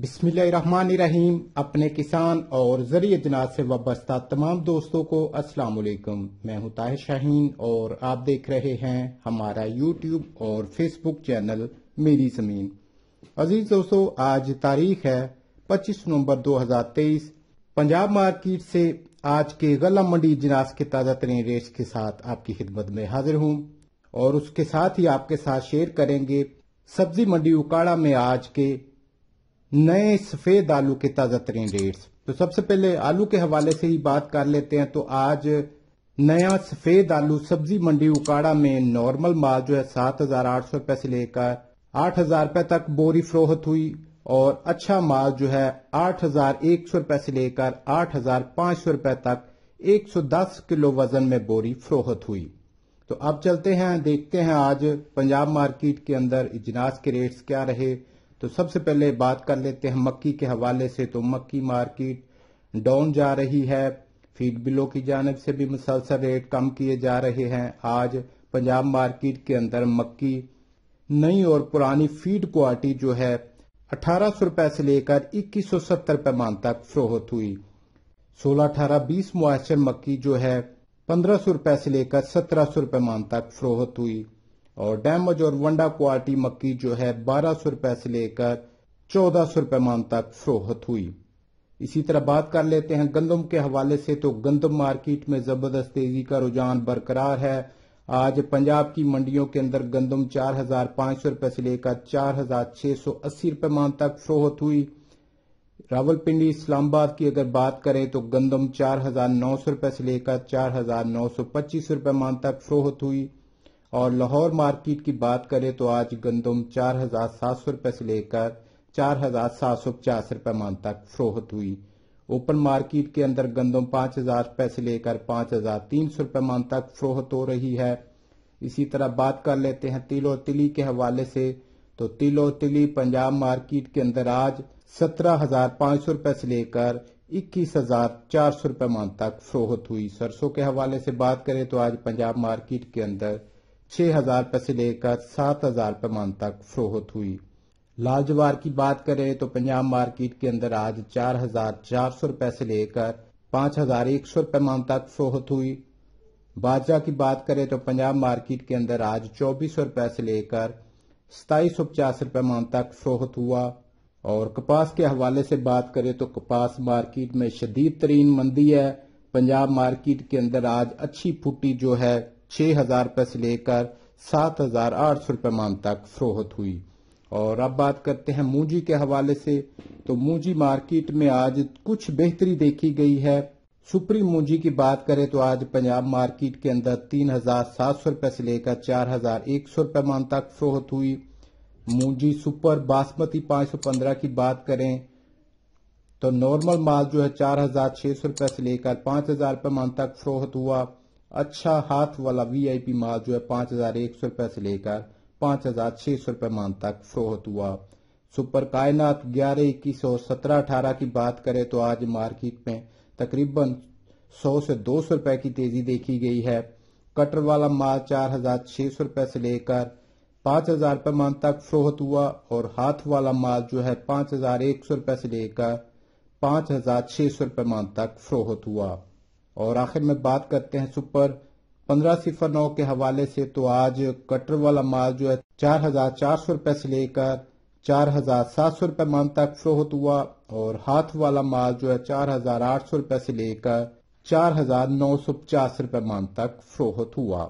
बिस्मिल्लाहिर्रहमानिर्रहीम अपने किसान और जरिए जनात से वाबस्ता तमाम दोस्तों को अस्सलाम वालेकुम मैं हूं ताहिर शाहीन और आप देख रहे हैं हमारा यूट्यूब और फेसबुक चैनल मेरी ज़मीन अजीज दोस्तों आज तारीख है 25 नवंबर 2023 पंजाब मार्केट से आज के गला मंडी जनास के ताज़ा तरीन रेट के साथ आपकी खिदमत में हाजिर हूँ और उसके साथ ही आपके साथ शेयर करेंगे सब्जी मंडी उकाड़ा में आज के नए सफेद आलू के ताजा तरीन रेट्स तो सबसे पहले आलू के हवाले से ही बात कर लेते हैं तो आज नया सफेद आलू सब्जी मंडी उकाड़ा में नॉर्मल माल जो है सात हजार आठ सौ रुपए से लेकर आठ हजार रुपए तक बोरी फरोहत हुई और अच्छा माल जो है आठ हजार एक सौ रुपए से लेकर आठ हजार पांच सौ रुपए तक एक सौ दस किलो वजन में बोरी फरोहत हुई तो अब चलते हैं देखते हैं आज पंजाब मार्केट के अंदर इजनास के रेट्स क्या रहे तो सबसे पहले बात कर लेते हैं मक्की के हवाले से तो मक्की मार्केट डाउन जा रही है फीड बिलो की जानब से भी मुसलसल रेट कम किए जा रहे हैं आज पंजाब मार्केट के अंदर मक्की नई और पुरानी फीड क्वालिटी जो है अठारह सौ रुपए से लेकर इक्कीस सौ सत्तर मान तक फरोहत हुई सोलह अठारह बीस मुआशर मक्की जो है पंद्रह सौ रुपए से लेकर सत्रह सौ रुपए मान तक फरोहत हुई और डैमज और वंडा क्वालिटी मक्की जो है बारह सौ रुपए से लेकर चौदह सौ रुपए मान तक फरोहत हुई इसी तरह बात कर लेते हैं गंदम के हवाले से तो गंदम मार्केट में जबरदस्त तेजी का रुझान बरकरार है आज पंजाब की मंडियों के अंदर गंदम चार हजार पांच सौ रुपए से लेकर चार हजार छह सौ अस्सी रुपए मान तक फरोहत हुई रावलपिंडी इस्लामाबाद की अगर बात करें तो गंदम चार हजार नौ सौ रुपए से लेकर चार हजार नौ सौ पच्चीस रुपए मान तक फरोहत हुई और लाहौर मार्केट की बात करें तो आज गंदम चार हजार सात सौ रुपये से लेकर चार हजार सात सौ पचास रुपए मान तक फरोहत हुई ओपन मार्केट के अंदर गंदम पांच हजार रूपये से लेकर पांच हजार तीन सौ रुपये मान तक फरोहत हो रही है इसी तरह बात कर लेते हैं तिल और तिली के हवाले से तो तिल और तिली पंजाब मार्केट के अंदर आज सत्रह हजार पांच सौ रुपये से लेकर इक्कीस हजार चार सौ रुपये मान तक फरोहत हुई सरसों के हवाले से बात करें तो आज पंजाब मार्केट के अंदर छह हजार रुपए से लेकर सात हजार रुपए मान तक फरोहत हुई लाजवार की बात करें तो पंजाब मार्केट के अंदर आज चार हजार चार सौ रुपए से लेकर पांच हजार एक सौ रुपए मान तक फरोहत हुई बाजरा की बात करें तो पंजाब मार्केट के अंदर आज चौबीस सौ रुपए से लेकर सताईस सौ पचास रुपए मान तक फरोहत हुआ और कपास के हवाले से बात करें तो कपास मार्केट में शदीद तरीन मंदी है पंजाब मार्केट के अंदर आज अच्छी फुटी जो है छः हजार रुपये से लेकर सात हजार आठ सौ रुपये मान तक फरोहत हुई और अब बात करते हैं मूजी के हवाले से तो मूजी मार्केट में आज कुछ बेहतरी देखी गई है सुप्रीम मूजी की बात करें तो आज पंजाब मार्केट के अंदर तीन हजार सात सौ रुपये से लेकर चार हजार एक सौ रुपये मान तक फरोहत हुई मूंजी सुपर बासमती पांच सौ पंद्रह की बात करें तो नॉर्मल माल जो है चार हजार छह सौ रुपये से लेकर पांच हजार रुपये मान तक फरोहत हुआ अच्छा हाथ वाला वीआईपी माल जो है पांच हजार एक सौ रुपए से लेकर पांच हजार छह सौ रुपए मान तक फ्रोहत हुआ सुपर कायनात ग्यारह इक्कीस और सत्रह अठारह की बात करें तो आज मार्केट में तकरीबन सौ से दो सौ रुपए की तेजी देखी गई है कटर वाला माल चार हजार छह सौ रुपए से लेकर पांच हजार रुपए मान तक फ्रोहत हुआ और हाथ वाला माल जो है पांच हजार एक सौ रुपए से लेकर पांच हजार छह सौ रुपए मान तक फ्रोहत हुआ और आखिर में बात करते हैं सुपर पंद्रह सिफर नौ के हवाले से तो आज कटर वाला माल जो है चार हजार चार सौ रूपये से लेकर चार हजार सात सौ रूपये मान तक फ्रोहत हुआ और हाथ वाला माल जो है चार हजार आठ सौ रूपये से लेकर चार हजार नौ सौ पचास रूपये मान तक फ्रोहत हुआ